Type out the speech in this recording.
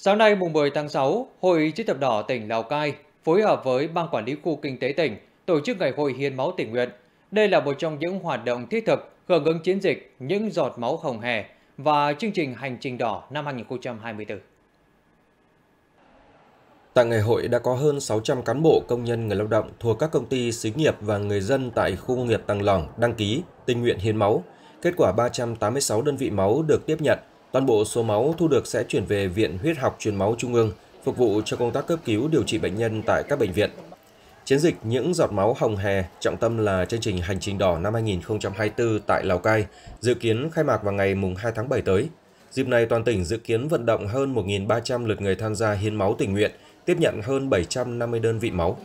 Sáng nay mùng 10 tháng 6, Hội Chữ thập đỏ tỉnh Lào Cai phối hợp với Ban Quản lý Khu Kinh tế tỉnh tổ chức Ngày hội Hiến máu tình nguyện. Đây là một trong những hoạt động thiết thực hưởng ứng chiến dịch Những giọt máu hồng hè và chương trình Hành trình đỏ năm 2024. Tại ngày hội đã có hơn 600 cán bộ công nhân người lao động thuộc các công ty xí nghiệp và người dân tại khu công nghiệp Tăng Lòng đăng ký tình nguyện hiến máu. Kết quả 386 đơn vị máu được tiếp nhận, Toàn bộ số máu thu được sẽ chuyển về Viện Huyết học Truyền máu Trung ương, phục vụ cho công tác cấp cứu điều trị bệnh nhân tại các bệnh viện. Chiến dịch Những giọt máu hồng hè trọng tâm là chương trình Hành trình đỏ năm 2024 tại Lào Cai, dự kiến khai mạc vào ngày 2 tháng 7 tới. Dịp này, toàn tỉnh dự kiến vận động hơn 1.300 lượt người tham gia hiến máu tình nguyện, tiếp nhận hơn 750 đơn vị máu.